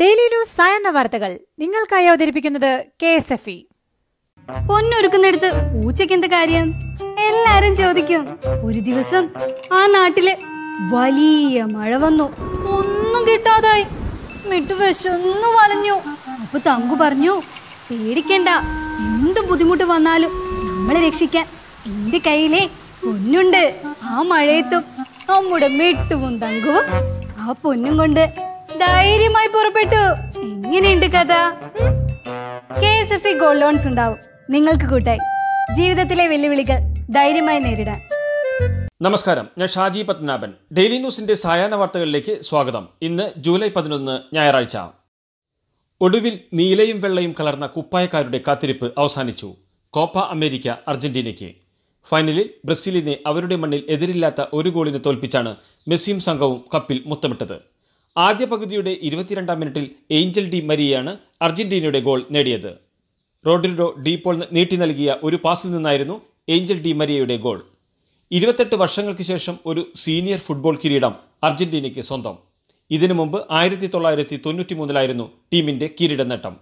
daily news സായണ്ണ വാർത്തകൾ നിങ്ങൾക്കായി അവതരിപ്പിക്കുന്നത് കെ എസ് എഫ് ഇ പൊന്നൊരുക്കുന്നിടത്ത് പൂച്ചയ്ക്ക് എന്ത് കാര്യം എല്ലാരും ചോദിക്കും ഒരു ദിവസം ആ നാട്ടില് വലിയ മഴ വന്നു ഒന്നും കിട്ടാതായി മിട്ടു വിശന്നു വലഞ്ഞു അപ്പൊ തങ്കു പറഞ്ഞു പേടിക്കണ്ട എന്ത് ബുദ്ധിമുട്ട് വന്നാലും നമ്മളെ രക്ഷിക്കാൻ എന്റെ കയ്യിലെ പൊന്നുണ്ട് ആ മഴയത്തും നമ്മുടെ മിട്ടുവും തങ്കുവും ആ പൊന്നും കൊണ്ട് ധൈര്യമായി പുറപ്പെട്ടു ഇങ്ങനെയുണ്ട് കഥ K S F E gold loans ഉണ്ടാവും നിങ്ങൾക്ക് കൂട്ടായി ജീവിതത്തിലെ വെല്ലുവിളികൾ ധൈര്യമായി നേരിടാൻ നമസ്കാരം ഞാൻ ഷാജി പത്മനാഭൻ ഡെയിലി ന്യൂസിന്റെ സായാഹ്ന വാർത്തകളിലേക്ക് സ്വാഗതം ഇന്ന് ജൂലൈ പതിനൊന്ന് ഞായറാഴ്ച ഒടുവിൽ നീലയും വെള്ളയും കലർന്ന കുപ്പായക്കാരുടെ കാത്തിരിപ്പ് അവസാനിച്ചു കോപ്പ അമേരിക്ക അർജന്റീനയ്ക്ക് ഫൈനലിൽ ബ്രസീലിനെ അവരുടെ മണ്ണിൽ എതിരില്ലാത്ത ഒരു ഗോളിന് തോൽപ്പിച്ചാണ് മെസ്സിയും സംഘവും കപ്പിൽ മുത്തമിട്ടത് ആദ്യ പകുതിയുടെ ഇരുപത്തിരണ്ടാം മിനിറ്റിൽ ഏഞ്ചൽ ഡി മരിയാണ് അർജന്റീനയുടെ ഗോൾ നേടിയത് റോഡ്രിഡോ ഡീപോൾ നീട്ടി നൽകിയ ഒരു പാസിൽ നിന്നായിരുന്നു ഏഞ്ചൽ ഡി മരിയയുടെ ഗോൾ ഇരുപത്തെട്ട് വർഷങ്ങൾക്ക് ശേഷം ഒരു സീനിയർ ഫുട്ബോൾ കിരീടം അർജന്റീനയ്ക്ക് സ്വന്തം ഇതിനു മുമ്പ് ആയിരത്തി തൊള്ളായിരത്തി തൊണ്ണൂറ്റി മൂന്നിലായിരുന്നു ടീമിൻ്റെ കിരീട നേട്ടം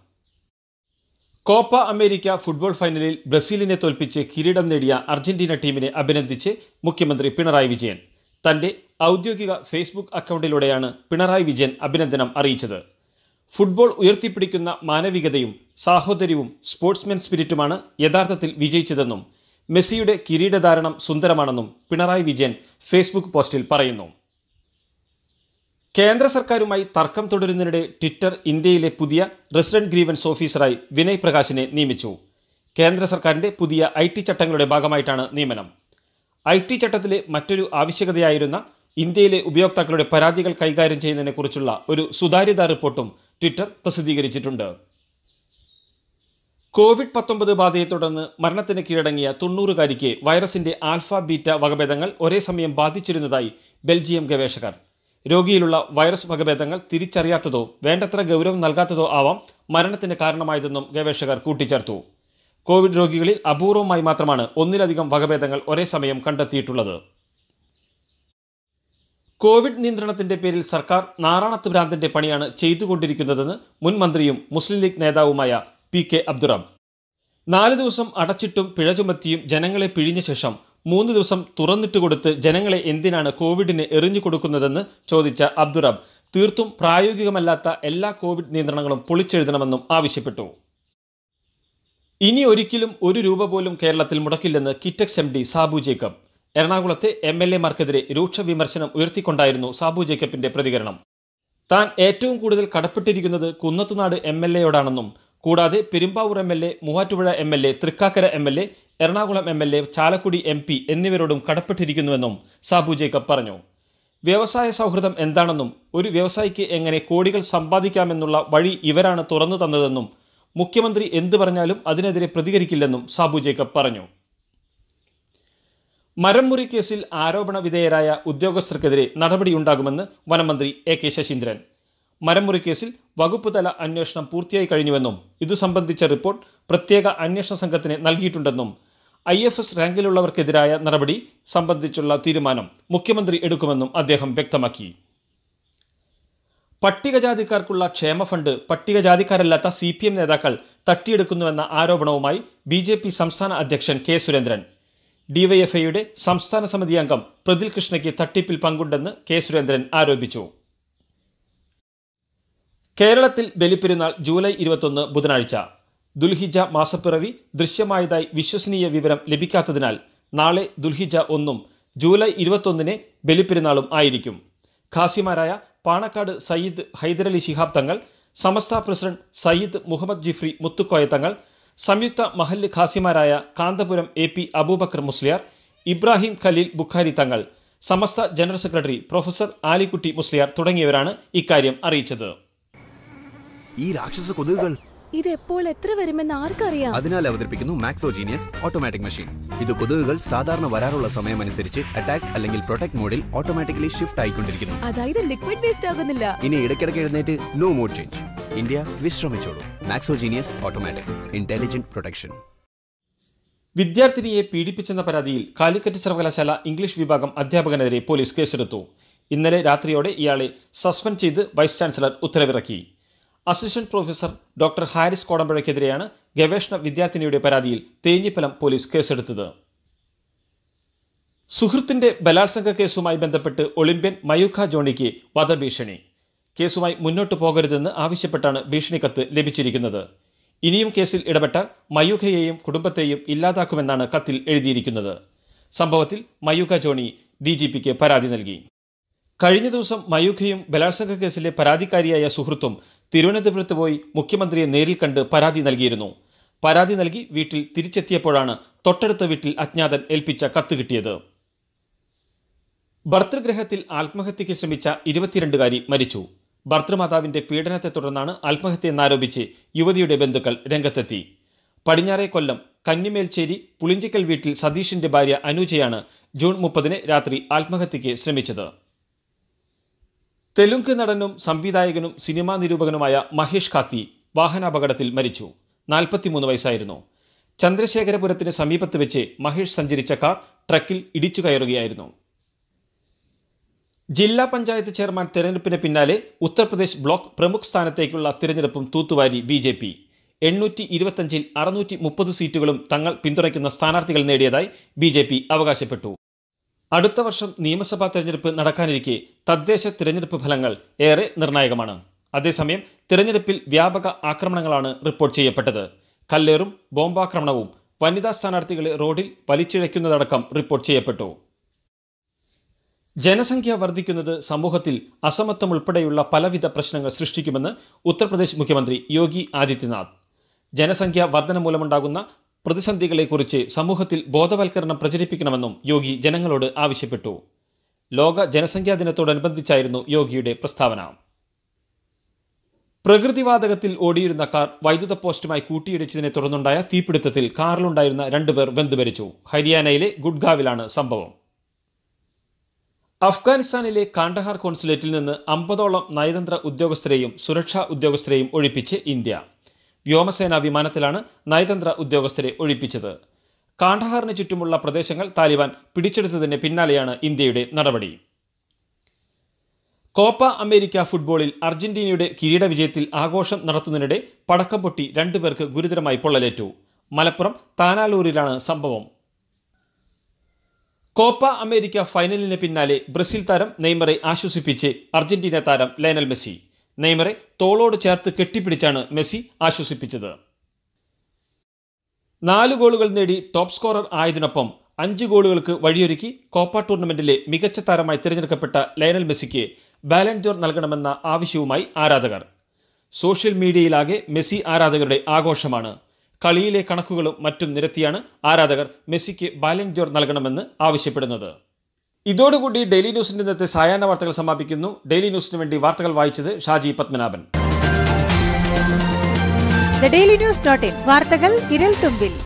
കോപ്പ അമേരിക്ക ഫുട്ബോൾ ഫൈനലിൽ ബ്രസീലിനെ തോൽപ്പിച്ച് കിരീടം നേടിയ അർജന്റീന ടീമിനെ അഭിനന്ദിച്ച് മുഖ്യമന്ത്രി പിണറായി വിജയൻ തൻ്റെ ഔദ്യോഗിക ഫേസ്ബുക്ക് അക്കൗണ്ടിലൂടെയാണ് പിണറായി വിജയൻ അഭിനന്ദനം അറിയിച്ചത് ഫുട്ബോൾ ഉയർത്തിപ്പിടിക്കുന്ന മാനവികതയും സാഹോദര്യവും സ്പോർട്സ്മാൻ സ്പിരിറ്റുമാണ് യഥാർത്ഥത്തിൽ വിജയിച്ചതെന്നും മെസ്സിയുടെ കിരീടധാരണം സുന്ദരമാണെന്നും പിണറായി വിജയൻ ഫേസ്ബുക്ക് പോസ്റ്റിൽ പറയുന്നു കേന്ദ്ര സർക്കാരുമായി തർക്കം തുടരുന്നതിനിടെ ട്വിറ്റർ ഇന്ത്യയിലെ പുതിയ റെസിഡന്റ് ഗ്രീവൻസ് ഓഫീസറായി വിനയ് പ്രകാശിനെ നിയമിച്ചു കേന്ദ്ര സർക്കാരിന്റെ പുതിയ ഐ ചട്ടങ്ങളുടെ ഭാഗമായിട്ടാണ് നിയമനം ഐ ചട്ടത്തിലെ മറ്റൊരു ആവശ്യകതയായിരുന്ന ഇന്ത്യയിലെ ഉപയോക്താക്കളുടെ പരാതികൾ കൈകാര്യം ചെയ്യുന്നതിനെക്കുറിച്ചുള്ള ഒരു സുതാര്യതാ റിപ്പോർട്ടും ട്വിറ്റർ പ്രസിദ്ധീകരിച്ചിട്ടുണ്ട് കോവിഡ് പത്തൊമ്പത് ബാധയെ തുടർന്ന് മരണത്തിന് കീഴടങ്ങിയ തൊണ്ണൂറുകാരിക്ക് വൈറസിന്റെ ആൽഫ ബീറ്റ വകഭേദങ്ങൾ ഒരേ സമയം ബാധിച്ചിരുന്നതായി ബെൽജിയം ഗവേഷകർ രോഗിയിലുള്ള വൈറസ് വകഭേദങ്ങൾ തിരിച്ചറിയാത്തതോ വേണ്ടത്ര ഗൗരവം നൽകാത്തതോ ആവാം മരണത്തിന് കാരണമായതെന്നും ഗവേഷകർ കൂട്ടിച്ചേർത്തു കോവിഡ് രോഗികളിൽ അപൂർവമായി മാത്രമാണ് ഒന്നിലധികം വകഭേദങ്ങൾ ഒരേ സമയം കണ്ടെത്തിയിട്ടുള്ളത് കോവിഡ് നിയന്ത്രണത്തിന്റെ പേരിൽ സർക്കാർ നാറാണത്ത് ഭ്രാന്തിന്റെ പണിയാണ് ചെയ്തുകൊണ്ടിരിക്കുന്നതെന്ന് മുൻ മന്ത്രിയും മുസ്ലിം ലീഗ് നേതാവുമായ പി കെ അബ്ദുറാം നാല് ദിവസം അടച്ചിട്ടും പിഴ ചുമത്തിയും ജനങ്ങളെ പിഴിഞ്ഞ ശേഷം മൂന്ന് ദിവസം തുറന്നിട്ട് കൊടുത്ത് ജനങ്ങളെ എന്തിനാണ് കോവിഡിന് എറിഞ്ഞു കൊടുക്കുന്നതെന്ന് ചോദിച്ച അബ്ദുറാം തീർത്തും പ്രായോഗികമല്ലാത്ത എല്ലാ കോവിഡ് നിയന്ത്രണങ്ങളും പൊളിച്ചെഴുതണമെന്നും ആവശ്യപ്പെട്ടു ഇനി ഒരിക്കലും ഒരു രൂപ പോലും കേരളത്തിൽ മുടക്കില്ലെന്ന് കിറ്റക്സ് എം ഡി സാബു ജേക്കബ് എറണാകുളത്തെ എം എൽ എമാർക്കെതിരെ രൂക്ഷ വിമർശനം ഉയർത്തിക്കൊണ്ടായിരുന്നു സാബു ജേക്കബിന്റെ പ്രതികരണം താൻ ഏറ്റവും കൂടുതൽ കടപ്പെട്ടിരിക്കുന്നത് കുന്നത്തുനാട് എം എൽ എയോടാണെന്നും കൂടാതെ Perumbavoor M L A Muvattupuzha M L A Thrikkakara M L A Ernakulam M L A Chalakudy M P എന്നിവരോടും കടപ്പെട്ടിരിക്കുന്നുവെന്നും സാബു ജേക്കബ് പറഞ്ഞു വ്യവസായ സൗഹൃദം എന്താണെന്നും ഒരു വ്യവസായിക്ക് എങ്ങനെ കോടികൾ സമ്പാദിക്കാമെന്നുള്ള വഴി ഇവരാണ് തുറന്നു തന്നതെന്നും മുഖ്യമന്ത്രി എന്തു പറഞ്ഞാലും അതിനെതിരെ പ്രതികരിക്കില്ലെന്നും സാബു ജേക്കബ് പറഞ്ഞു മുറി കേസിൽ ആരോപണ വിധേയരായ ഉദ്യോഗസ്ഥർക്കെതിരെ നടപടിയുണ്ടാകുമെന്ന് വനമന്ത്രി എ കെ ശശീന്ദ്രൻ മുറി കേസിൽ വകുപ്പുതല അന്വേഷണം പൂർത്തിയായി കഴിഞ്ഞുവെന്നും ഇതു സംബന്ധിച്ച റിപ്പോർട്ട് പ്രത്യേക അന്വേഷണ സംഘത്തിന് നൽകിയിട്ടുണ്ടെന്നും ഐ എഫ് എസ് റാങ്കിലുള്ളവർക്കെതിരായ നടപടി സംബന്ധിച്ചുള്ള തീരുമാനം മുഖ്യമന്ത്രി എടുക്കുമെന്നും അദ്ദേഹം വ്യക്തമാക്കി പട്ടികജാതിക്കാർക്കുള്ള ക്ഷേമ ഫണ്ട് പട്ടികജാതിക്കാരല്ലാത്ത സി പി എം നേതാക്കൾ തട്ടിയെടുക്കുന്നുവെന്ന ആരോപണവുമായി ബി ജെ പി സംസ്ഥാന അധ്യക്ഷൻ കെ സുരേന്ദ്രൻ ഡിവൈഎഫ്ഐയുടെ സംസ്ഥാന സമിതി അംഗം പ്രതിൽ കൃഷ്ണയ്ക്ക് തട്ടിപ്പിൽ പങ്കുണ്ടെന്ന് കെ സുരേന്ദ്രൻ ആരോപിച്ചു കേരളത്തിൽ ബലിപ്പെരുന്നാൾ ജൂലൈ ഇരുപത്തൊന്ന് ബുധനാഴ്ച ദുൽഹിജ മാസപ്പിറവി ദൃശ്യമായതായി വിശ്വസനീയ വിവരം ലഭിക്കാത്തതിനാൽ നാളെ ദുൽഹിജ ഒന്നും ജൂലൈ ഇരുപത്തൊന്നിന് ബലിപ്പെരുന്നാളും ആയിരിക്കും ഖാസിമാരായ പാണക്കാട് സയ്യിദ് ഹൈദരലി ശിഹാബ് തങ്ങൾ സമസ്ത പ്രസിഡന്റ് സയ്യിദ് മുഹമ്മദ് ജിഫ്രി മുത്തുക്കോയ തങ്ങൾ സംയുക്ത മഹല്ല് ഖാസിമാരായ Kanthapuram A P Aboobacker Musliyar Ibrahim Khaleel Bukhari Thangal Samastha general secretary professor Alikutty Musliyar തുടങ്ങിയവരാണ് ഇക്കാര്യം അറിയിച്ചത് ഈ രാക്ഷസ കൊതുകുകൾ ഇത് എപ്പോൾ എത്ര വരുമെന്ന് ആർക്കറിയാം അതിനാൽ അവതരിപ്പിക്കുന്നു മാക്സോജീനിയസ് ഓട്ടോമാറ്റിക് മെഷീൻ ഇത് കൊതുകുകൾ സാധാരണ വരാറുള്ള സമയം അനുസരിച്ച് അറ്റാക്ക് അല്ലെങ്കിൽ പ്രൊട്ടക്ട് മോഡിൽ ഓട്ടോമാറ്റിക്കലി ഷിഫ്റ്റ് ആയിക്കൊണ്ടിരിക്കുന്നു അതായത് ലിക്വിഡ് വേസ്റ്റ് ആകുന്നില്ല ഇനി ഇടയ്ക്കിടയ്ക്ക് എഴുന്നേറ്റ് നോ മോഡ് ചേഞ്ച് ഇന്ത്യ വിശ്രമിച്ചോളൂ മാക്സോജീനിയസ് ഓട്ടോമാറ്റിക് ഇന്റലിജന്റ് പ്രൊട്ടക്ഷൻ വിദ്യാർത്ഥിനിയെ പീഡിപ്പിച്ചെന്ന പരാതിയിൽ കാലിക്കറ്റ് സർവകലാശാല ഇംഗ്ലീഷ് വിഭാഗം അധ്യാപകനെതിരെ പോലീസ് കേസെടുത്തു ഇന്നലെ രാത്രിയോടെ ഇയാളെ സസ്പെൻഡ് ചെയ്ത് വൈസ് ചാൻസലർ ഉത്തരവിറക്കി അസിസ്റ്റന്റ് പ്രൊഫസർ ഡോക്ടർ ഹാരിസ് കോടമ്പഴയ്ക്കെതിരെയാണ് ഗവേഷണ വിദ്യാർത്ഥിനിയുടെ പരാതിയിൽ തേഞ്ഞിപ്പലം പോലീസ് കേസെടുത്തത് സുഹൃത്തിന്റെ ബലാത്സംഗ കേസുമായി ബന്ധപ്പെട്ട് ഒളിമ്പ്യൻ മയൂഖ ജോണിക്ക് വധഭീഷണി കേസുമായി മുന്നോട്ടു പോകരുതെന്ന് ആവശ്യപ്പെട്ടാണ് ഭീഷണിക്കത്ത് ലഭിച്ചിരിക്കുന്നത് ഇനിയും കേസിൽ ഇടപെട്ടാൽ മയൂഖയെയും കുടുംബത്തെയും ഇല്ലാതാക്കുമെന്നാണ് കത്തിൽ എഴുതിയിരിക്കുന്നത് സംഭവത്തിൽ മയൂഖ ജോണി ഡി ജി പിക്ക് പരാതി നൽകി കഴിഞ്ഞ ദിവസം മയൂഖയും ബലാത്സംഗ കേസിലെ പരാതിക്കാരിയായ സുഹൃത്തും തിരുവനന്തപുരത്ത് പോയി മുഖ്യമന്ത്രിയെ നേരിൽ കണ്ട് പരാതി നൽകിയിരുന്നു പരാതി നൽകി വീട്ടിൽ തിരിച്ചെത്തിയപ്പോഴാണ് തൊട്ടടുത്ത വീട്ടിൽ അജ്ഞാതൻ ഏൽപ്പിച്ച കത്ത് കിട്ടിയത് ഭർത്തൃഗ്രഹത്തിൽ ആത്മഹത്യയ്ക്ക് ശ്രമിച്ച ഇരുപത്തിരണ്ടുകാരി മരിച്ചു ഭർത്തൃമാതാവിന്റെ പീഡനത്തെ തുടർന്നാണ് ആത്മഹത്യ എന്നാരോപിച്ച് യുവതിയുടെ ബന്ധുക്കൾ രംഗത്തെത്തി പടിഞ്ഞാറേ കൊല്ലം കന്നിമേൽച്ചേരി പുളിഞ്ചിക്കൽ വീട്ടിൽ സതീഷിന്റെ ഭാര്യ അനുജയാണ് ജൂൺ മുപ്പതിന് രാത്രി ആത്മഹത്യയ്ക്ക് ശ്രമിച്ചത് തെലുങ്ക് നടനും സംവിധായകനും സിനിമാ നിരൂപകനുമായ മഹേഷ് കാത്തി വാഹനാപകടത്തിൽ മരിച്ചു നാൽപ്പത്തിമൂന്ന് വയസ്സായിരുന്നു ചന്ദ്രശേഖരപുരത്തിന് സമീപത്ത് വെച്ച് മഹേഷ് സഞ്ചരിച്ച കാർ ട്രക്കിൽ ഇടിച്ചു കയറുകയായിരുന്നു ജില്ലാ പഞ്ചായത്ത് ചെയർമാൻ തെരഞ്ഞെടുപ്പിന് പിന്നാലെ ഉത്തർപ്രദേശ് ബ്ലോക്ക് പ്രമുഖ സ്ഥാനത്തേക്കുള്ള തിരഞ്ഞെടുപ്പും തൂത്തുവാരി ബി ജെ പി എണ്ണൂറ്റി ഇരുപത്തഞ്ചിൽ അറുന്നൂറ്റി മുപ്പത് സീറ്റുകളും തങ്ങൾ പിന്തുണയ്ക്കുന്ന സ്ഥാനാർത്ഥികൾ നേടിയതായി ബി ജെ പി അവകാശപ്പെട്ടു അടുത്ത വർഷം നിയമസഭാ തെരഞ്ഞെടുപ്പ് നടക്കാനിരിക്കെ തദ്ദേശ തിരഞ്ഞെടുപ്പ് ഫലങ്ങൾ ഏറെ നിർണായകമാണ് അതേസമയം തിരഞ്ഞെടുപ്പിൽ വ്യാപക ആക്രമണങ്ങളാണ് റിപ്പോർട്ട് ചെയ്യപ്പെട്ടത് കല്ലേറും ബോംബാക്രമണവും വനിതാ സ്ഥാനാർത്ഥികളെ റോഡിൽ വലിച്ചിഴയ്ക്കുന്നതടക്കം റിപ്പോർട്ട് ചെയ്യപ്പെട്ടു ജനസംഖ്യ വർദ്ധിക്കുന്നത് സമൂഹത്തിൽ അസമത്വം ഉൾപ്പെടെയുള്ള പലവിധ പ്രശ്നങ്ങൾ സൃഷ്ടിക്കുമെന്ന് ഉത്തർപ്രദേശ് മുഖ്യമന്ത്രി യോഗി ആദിത്യനാഥ് ജനസംഖ്യ വർധന മൂലമുണ്ടാകുന്ന പ്രതിസന്ധികളെക്കുറിച്ച് സമൂഹത്തിൽ ബോധവൽക്കരണം പ്രചരിപ്പിക്കണമെന്നും യോഗി ജനങ്ങളോട് ആവശ്യപ്പെട്ടു ലോക ജനസംഖ്യാ ദിനത്തോടനുബന്ധിച്ചായിരുന്നു യോഗിയുടെ പ്രസ്താവന പ്രകൃതിവാതകത്തിൽ ഓടിയിരുന്ന കാർ വൈദ്യുത പോസ്റ്റുമായി കൂട്ടിയിടിച്ചതിനെ തുടർന്നുണ്ടായ തീപിടുത്തത്തിൽ കാറിലുണ്ടായിരുന്ന രണ്ടുപേർ വെന്തുമരിച്ചു ഹരിയാനയിലെ ഗുഡ്ഗാവിലാണ് സംഭവം അഫ്ഗാനിസ്ഥാനിലെ കാണ്ടഹാർ കോൺസുലേറ്റിൽ നിന്ന് അമ്പതോളം നയതന്ത്ര ഉദ്യോഗസ്ഥരെയും സുരക്ഷാ ഉദ്യോഗസ്ഥരെയും ഒഴിപ്പിച്ച് ഇന്ത്യ വ്യോമസേനാ വിമാനത്തിലാണ് നയതന്ത്ര ഉദ്യോഗസ്ഥരെ ഒഴിപ്പിച്ചത് കാണ്ടഹാറിന് ചുറ്റുമുള്ള പ്രദേശങ്ങൾ താലിബാൻ പിടിച്ചെടുത്തതിന് പിന്നാലെയാണ് ഇന്ത്യയുടെ നടപടി കോപ്പ അമേരിക്ക ഫുട്ബോളിൽ അർജന്റീനയുടെ കിരീട വിജയത്തിൽ ആഘോഷം നടത്തുന്നതിനിടെ പടക്കം പൊട്ടി രണ്ടുപേർക്ക് ഗുരുതരമായി പൊള്ളലേറ്റു മലപ്പുറം താനാലൂരിലാണ് സംഭവം കോപ്പ അമേരിക്ക ഫൈനലിന് പിന്നാലെ ബ്രസീൽ താരം നെയ്മറെ ആശ്വസിപ്പിച്ച് അർജന്റീന താരം ലയനൽ മെസ്സി നെയ്മറെ തോളോട് ചേർത്ത് കെട്ടിപ്പിടിച്ചാണ് മെസ്സി ആശ്വസിപ്പിച്ചത് നാല് ഗോളുകൾ നേടി ടോപ്പ് സ്കോറർ ആയതിനൊപ്പം അഞ്ച് ഗോളുകൾക്ക് വഴിയൊരുക്കി കോപ്പ ടൂർണമെന്റിലെ മികച്ച താരമായി തിരഞ്ഞെടുക്കപ്പെട്ട ലയനൽ മെസ്സിക്ക് ബാലൻഡോർ നൽകണമെന്ന ആവശ്യവുമായി ആരാധകർ സോഷ്യൽ മീഡിയയിലാകെ മെസ്സി ആരാധകരുടെ ആഘോഷമാണ് കളിയിലെ കണക്കുകളും മറ്റും നിരത്തിയാണ് ആരാധകർ മെസ്സിക്ക് ബാലൻജോർ നൽകണമെന്ന് ആവശ്യപ്പെടുന്നത് ഇതോടുകൂടി ഡെയിലി ന്യൂസിന്റെ ഇന്നത്തെ സായാഹ്ന വാർത്തകൾ സമാപിക്കുന്നു ഡെയിലി ന്യൂസിന് വേണ്ടി വാർത്തകൾ വായിച്ചത് ഷാജി പത്മനാഭൻ ഡെയിലി ന്യൂസ് വാർത്തകൾ വിരൽ തുമ്പിൽ